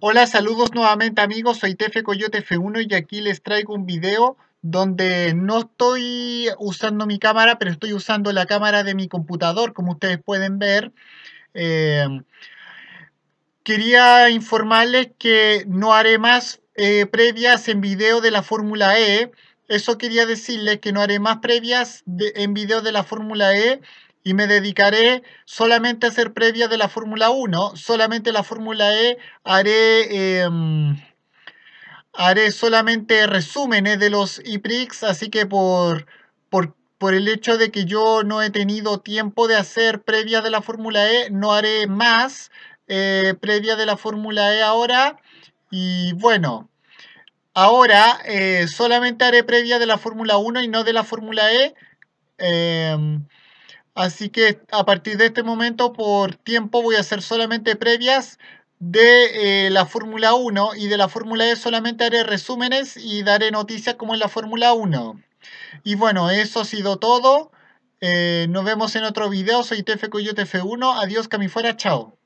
Hola, saludos nuevamente amigos, soy Tefe Coyote F1 y aquí les traigo un video donde no estoy usando mi cámara, pero estoy usando la cámara de mi computador, como ustedes pueden ver. Em, quería informarles que no haré más eh, previas en video de la Fórmula E. Eso quería decirles que no haré más previas en video de la Fórmula E y me dedicaré solamente a hacer previa de la Fórmula 1, solamente la Fórmula E haré... Em, haré solamente resúmenes de los IPRIX, así que por, por, por, el hecho de que yo no he tenido tiempo de hacer previa de la Fórmula E, no haré más eh, previa de la Fórmula E ahora. Y bueno, ahora eh, solamente haré previa de la Fórmula 1 y no de la Fórmula E. Em, Así que a partir de este momento, por tiempo, voy a hacer solamente previas de eh, la Fórmula 1 y de la Fórmula E solamente haré resúmenes y daré noticias como en la Fórmula 1. Y bueno, eso ha sido todo. Eh, nos vemos en otro video. Soy TF Coyote F1. Adiós, Camifuera. Chao.